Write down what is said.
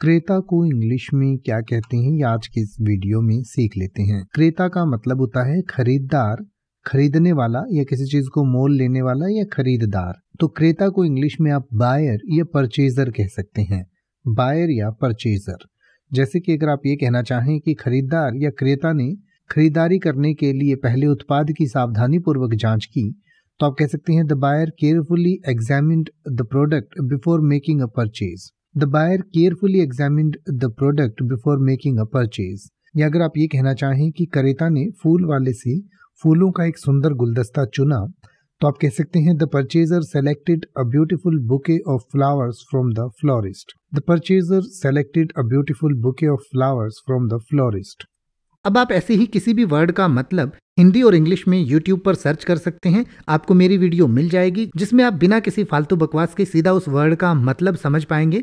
क्रेता को इंग्लिश में क्या कहते हैं ये आज के इस वीडियो में सीख लेते हैं क्रेता का मतलब होता है खरीददार खरीदने वाला या किसी चीज को मोल लेने वाला या खरीददार तो क्रेता को इंग्लिश में आप बायर या परचेजर कह सकते हैं बायर या परचेजर जैसे कि अगर आप ये कहना चाहें कि खरीदार या क्रेता ने खरीदारी करने के लिए पहले उत्पाद की सावधानी पूर्वक जांच की तो आप कह सकते हैं the buyer carefully examine the product before making a purchase the buyer carefully examine the product before making a purchase या अगर आप ये कहना चाहें कि करेता ने फूल वाले से फूलों का एक सुंदर गुलदस्ता चुना तो आप कह सकते हैं the purchaser selected a beautiful bouquet of flowers from the florist the purchaser selected a beautiful bouquet of flowers from the florist अब आप ऐसे ही किसी भी वर्ड का मतलब हिंदी और इंग्लिश में यूट्यूब पर सर्च कर सकते हैं आपको मेरी वीडियो मिल जाएगी जिसमें आप बिना किसी फालतू बकवास के सीधा उस वर्ड का मतलब समझ पाएंगे